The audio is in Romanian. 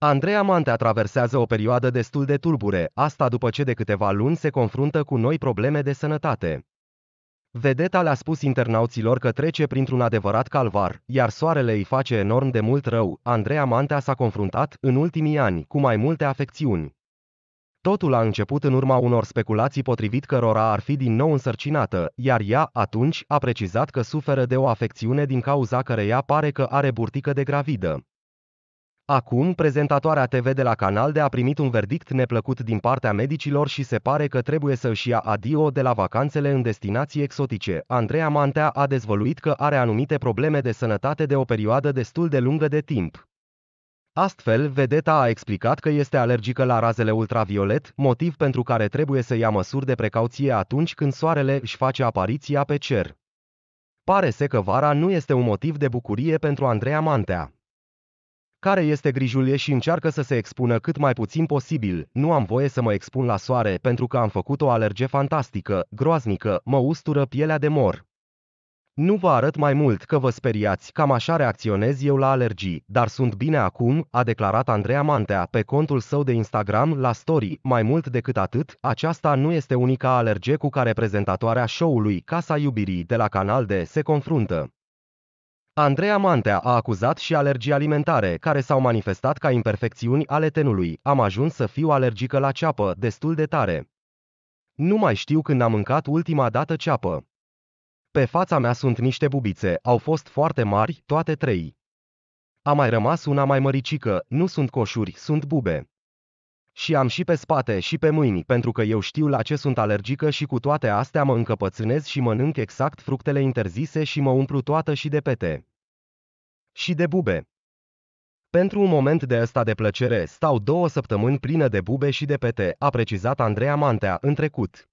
Andreea Mantea traversează o perioadă destul de tulbure, asta după ce de câteva luni se confruntă cu noi probleme de sănătate. Vedeta le-a spus internauților că trece printr-un adevărat calvar, iar soarele îi face enorm de mult rău. Andreea Mantea s-a confruntat, în ultimii ani, cu mai multe afecțiuni. Totul a început în urma unor speculații potrivit cărora ar fi din nou însărcinată, iar ea, atunci, a precizat că suferă de o afecțiune din cauza căreia pare că are burtică de gravidă. Acum, prezentatoarea TV de la canal de a primit un verdict neplăcut din partea medicilor și se pare că trebuie să își ia adio de la vacanțele în destinații exotice. Andreea Mantea a dezvăluit că are anumite probleme de sănătate de o perioadă destul de lungă de timp. Astfel, vedeta a explicat că este alergică la razele ultraviolet, motiv pentru care trebuie să ia măsuri de precauție atunci când soarele își face apariția pe cer. Pare se că vara nu este un motiv de bucurie pentru Andreea Mantea care este grijulie și încearcă să se expună cât mai puțin posibil. Nu am voie să mă expun la soare pentru că am făcut o alerge fantastică, groaznică, mă ustură pielea de mor. Nu vă arăt mai mult că vă speriați, cam așa reacționez eu la alergii, dar sunt bine acum, a declarat Andreea Mantea pe contul său de Instagram la story. Mai mult decât atât, aceasta nu este unica alerge cu care prezentatoarea show-ului Casa Iubirii de la Canal D se confruntă. Andreea Mantea a acuzat și alergii alimentare, care s-au manifestat ca imperfecțiuni ale tenului. Am ajuns să fiu alergică la ceapă, destul de tare. Nu mai știu când am mâncat ultima dată ceapă. Pe fața mea sunt niște bubițe, au fost foarte mari, toate trei. A mai rămas una mai măricică, nu sunt coșuri, sunt bube. Și am și pe spate și pe mâini, pentru că eu știu la ce sunt alergică și cu toate astea mă încăpățânez și mănânc exact fructele interzise și mă umplu toată și de pete. Și de bube. Pentru un moment de ăsta de plăcere stau două săptămâni plină de bube și de pete, a precizat Andreea Mantea în trecut.